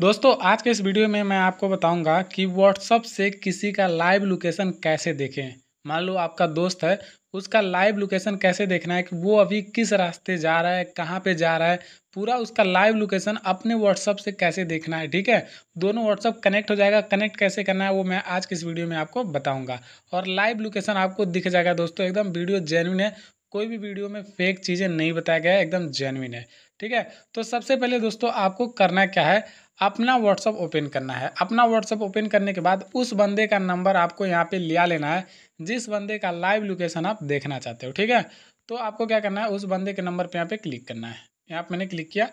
दोस्तों आज के इस वीडियो में मैं आपको बताऊंगा कि व्हाट्सअप से किसी का लाइव लोकेशन कैसे देखें मान लो आपका दोस्त है उसका लाइव लोकेशन कैसे देखना है कि वो अभी किस रास्ते जा रहा है कहाँ पे जा रहा है पूरा उसका लाइव लोकेशन अपने व्हाट्सअप से कैसे देखना है ठीक है दोनों व्हाट्सअप कनेक्ट हो जाएगा कनेक्ट कैसे करना है वो मैं आज के इस वीडियो में आपको बताऊंगा और लाइव लोकेशन आपको दिख जाएगा दोस्तों एकदम वीडियो जेन्यून है कोई भी वीडियो में फेक चीज़ें नहीं बताया गया है एकदम जेनविन है ठीक है तो सबसे पहले दोस्तों आपको करना क्या है अपना व्हाट्सअप ओपन करना है अपना व्हाट्सअप ओपन करने के बाद उस बंदे का नंबर आपको यहाँ पे लिया लेना है जिस बंदे का लाइव लोकेशन आप देखना चाहते हो ठीक है तो आपको क्या करना है उस बंदे के नंबर पे यहाँ पे क्लिक करना है यहाँ पे मैंने क्लिक किया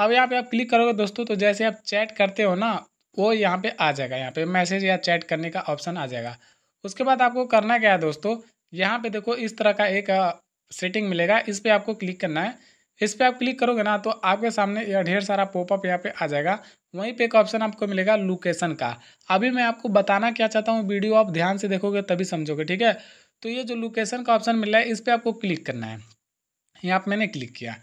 अब यहाँ पे आप क्लिक करोगे दोस्तों तो जैसे आप चैट करते हो ना वो यहाँ पर आ जाएगा यहाँ पे मैसेज या चैट करने का ऑप्शन आ जाएगा उसके बाद आपको करना क्या है दोस्तों यहाँ पर देखो इस तरह का एक सेटिंग मिलेगा इस पर आपको क्लिक करना है इस पर आप क्लिक करोगे ना तो आपके सामने यह ढेर सारा पॉपअप यहाँ पे आ जाएगा वहीं पे एक ऑप्शन आपको मिलेगा लोकेशन का अभी मैं आपको बताना क्या चाहता हूँ वीडियो आप ध्यान से देखोगे तभी समझोगे ठीक है तो ये जो लोकेशन का ऑप्शन मिल रहा है इस पर आपको क्लिक करना है यहाँ पर मैंने क्लिक किया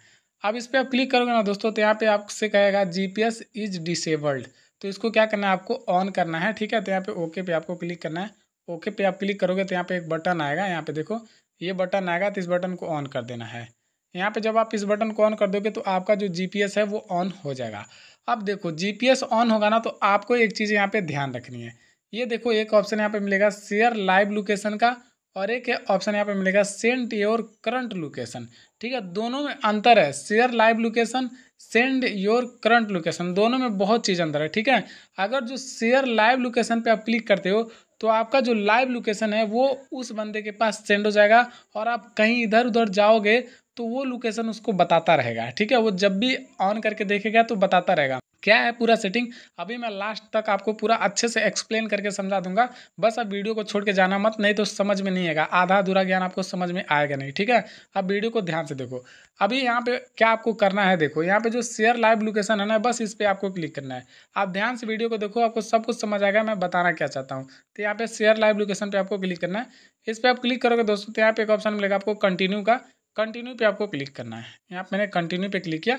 अब इस पर आप क्लिक करोगे ना दोस्तों तो यहाँ पे आपसे कहेगा G P S is disabled तो इसको क्या करना है आपको ऑन करना है ठीक है तो यहाँ पे ओके पे आपको क्लिक करना है ओके पे आप क्लिक करोगे तो यहाँ पे एक बटन आएगा यहाँ पे देखो ये बटन आएगा तो इस बटन को ऑन कर देना है यहाँ पे जब आप इस बटन को ऑन कर दोगे तो आपका जो जीपीएस है वो ऑन हो जाएगा अब देखो जीपीएस ऑन होगा ना तो आपको एक चीज़ यहाँ पे ध्यान रखनी है ये देखो एक ऑप्शन यहाँ पे मिलेगा शेयर लाइव लोकेशन का और एक ऑप्शन यहाँ पे मिलेगा सेंड योर करंट लोकेशन ठीक है दोनों में अंतर है share live location send your current location दोनों में बहुत चीज़ अंतर है ठीक है अगर जो शेयर लाइव लोकेशन पे आप क्लिक करते हो तो आपका जो लाइव लोकेशन है वो उस बंदे के पास सेंड हो जाएगा और आप कहीं इधर उधर जाओगे तो वो लोकेशन उसको बताता रहेगा ठीक है वो जब भी ऑन करके देखेगा तो बताता रहेगा क्या है पूरा सेटिंग अभी मैं लास्ट तक आपको पूरा अच्छे से एक्सप्लेन करके समझा दूंगा बस अब वीडियो को छोड़ के जाना मत नहीं तो समझ में नहीं आएगा आधा अधूरा ज्ञान आपको समझ में आएगा नहीं ठीक है अब वीडियो को ध्यान से देखो अभी यहाँ पे क्या आपको करना है देखो यहाँ पे जो शेयर लाइव लोकेशन है ना बस इस पर आपको क्लिक करना है आप ध्यान से वीडियो को देखो आपको सब कुछ समझ आएगा मैं बताना क्या चाहता हूँ तो यहाँ पे शेयर लाइव लोकेशन पे आपको क्लिक करना है इस पर आप क्लिक करोगे दोस्तों तो यहाँ पे एक ऑप्शन मिलेगा आपको कंटिन्यू का कंटिन्यू पे आपको क्लिक करना है यहाँ पे मैंने कंटिन्यू पे क्लिक किया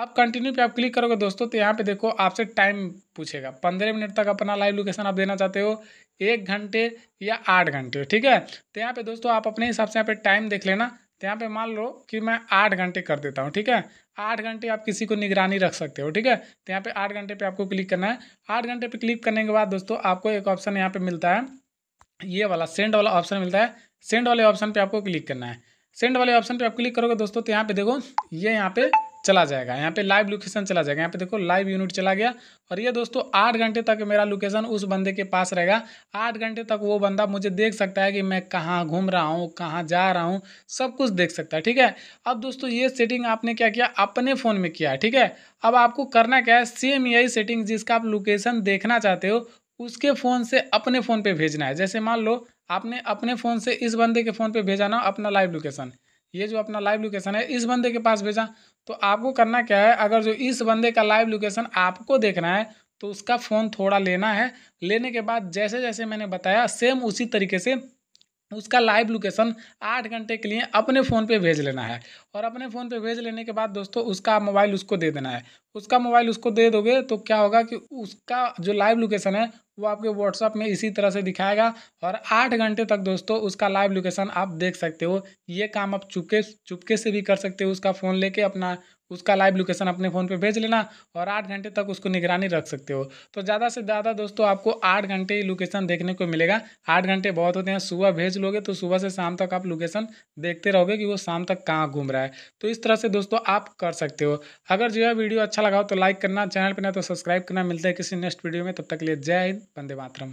अब कंटिन्यू पे आप क्लिक करोगे दोस्तों तो यहाँ पे देखो आपसे टाइम पूछेगा पंद्रह मिनट तक अपना लाइव लोकेशन आप देना चाहते हो एक घंटे या आठ घंटे ठीक है तो यहाँ पे दोस्तों आप अपने हिसाब से यहाँ पे टाइम देख लेना तो यहाँ पे मान लो कि मैं आठ घंटे कर देता हूँ ठीक है आठ घंटे आप किसी को निगरानी रख सकते हो ठीक है तो यहाँ पे आठ घंटे पे आपको क्लिक करना है आठ घंटे पे क्लिक करने के बाद दोस्तों आपको एक ऑप्शन यहाँ पे मिलता है ये वाला सेंड वाला ऑप्शन मिलता है सेंड वाले ऑप्शन पे आपको क्लिक करना है सेंड वाले ऑप्शन पे आप क्लिक करोगे दोस्तों तो यहाँ पे देखो ये यहाँ पे चला जाएगा यहाँ पे लाइव लोकेशन चला जाएगा यहाँ पे देखो लाइव यूनिट चला गया और ये दोस्तों आठ घंटे तक मेरा लोकेशन उस बंदे के पास रहेगा आठ घंटे तक वो बंदा मुझे देख सकता है कि मैं कहाँ घूम रहा हूँ कहाँ जा रहा हूँ सब कुछ देख सकता है ठीक है अब दोस्तों ये सेटिंग आपने क्या किया अपने फ़ोन में किया ठीक है अब आपको करना क्या है सेम यही सेटिंग जिसका आप लोकेशन देखना चाहते हो उसके फ़ोन से अपने फ़ोन पर भेजना है जैसे मान लो आपने अपने फ़ोन से इस बंदे के फ़ोन पर भेजाना अपना लाइव लोकेशन ये जो अपना लाइव लोकेशन है इस बंदे के पास भेजा तो आपको करना क्या है अगर जो इस बंदे का लाइव लोकेशन आपको देखना है तो उसका फ़ोन थोड़ा लेना है लेने के बाद जैसे जैसे मैंने बताया सेम उसी तरीके से उसका लाइव लोकेशन आठ घंटे के लिए अपने फ़ोन पे भेज लेना है और अपने फ़ोन पे भेज लेने के बाद दोस्तों उसका मोबाइल उसको दे देना है उसका मोबाइल उसको दे दोगे तो क्या होगा कि उसका जो लाइव लोकेशन है वो आपके व्हाट्सअप में इसी तरह से दिखाएगा और आठ घंटे तक दोस्तों उसका लाइव लोकेशन आप देख सकते हो ये काम आप चुपके चुपके से भी कर सकते हो उसका फ़ोन लेके अपना उसका लाइव लोकेशन अपने फ़ोन पे भेज लेना और आठ घंटे तक उसको निगरानी रख सकते हो तो ज़्यादा से ज़्यादा दोस्तों आपको आठ घंटे ही लोकेशन देखने को मिलेगा आठ घंटे बहुत होते हैं सुबह भेज लोगे तो सुबह से शाम तक आप लोकेशन देखते रहोगे कि वो शाम तक कहाँ घूम रहा है तो इस तरह से दोस्तों आप कर सकते हो अगर जो है वीडियो अच्छा अच्छा लगा हो तो लाइक करना चैनल पर ना तो सब्सक्राइब करना मिलता है किसी नेक्स्ट वीडियो में तब तक के लिए जय हिंद वंदे मातरम